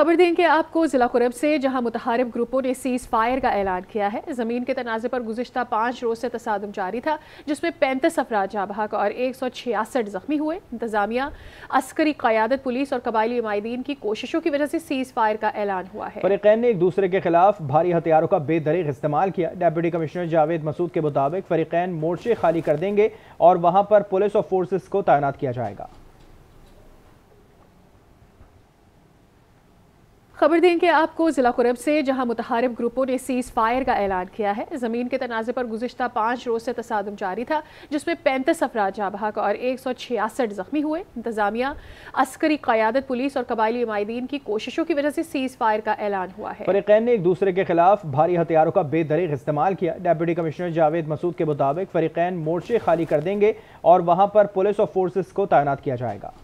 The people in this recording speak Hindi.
खबर कि आपको ज़िला कुरब से जहां मुतहारब ग्रुपों ने सीज़ फायर का ऐलान किया है ज़मीन के तनाज़े पर गुजशत पाँच रोज़ से तसादम जारी था जिसमें पैंतीस अफराज जाँ बहक और एक सौ छियासठ ज़ख्मी हुए इंतजामिया अस्करी क़्यादत पुलिस और कबायली इमायदीन की कोशिशों की वजह से सीज़ फायर का ऐलान हुआ है फ़रीकैन ने एक दूसरे के खिलाफ भारी हथियारों का बेदरीक इस्तेमाल किया डेप्यूटी कमिश्नर जावेद मसूद के मुताबिक फ़रीकैन मोर्चे खाली कर देंगे और वहाँ पर पुलिस और फोर्सेस को तैनात किया जाएगा खबर देंगे आपको ज़िला कुरब से जहां मुतहारब ग्रुपों ने सीज़ फायर का ऐलान किया है ज़मीन के तनाज़े पर गुजशत पांच रोज़ से तसादम जारी था जिसमें पैंतीस अफराज जाबहक और एक सौ छियासठ ज़ख्मी हुए इंतजामिया अस्करी क़्यादत पुलिस और कबायली माहदीन की कोशिशों की वजह से सीज़ फायर का ऐलान हुआ है फ़रीकैन ने एक दूसरे के खिलाफ भारी हथियारों का बेदरीक इस्तेमाल किया डेप्यूटी कमिश्नर जावेद मसूद के मुताबिक फ़रीकैन मोर्चे खाली कर देंगे और वहाँ पर पुलिस और फोर्सेस को तैनात किया जाएगा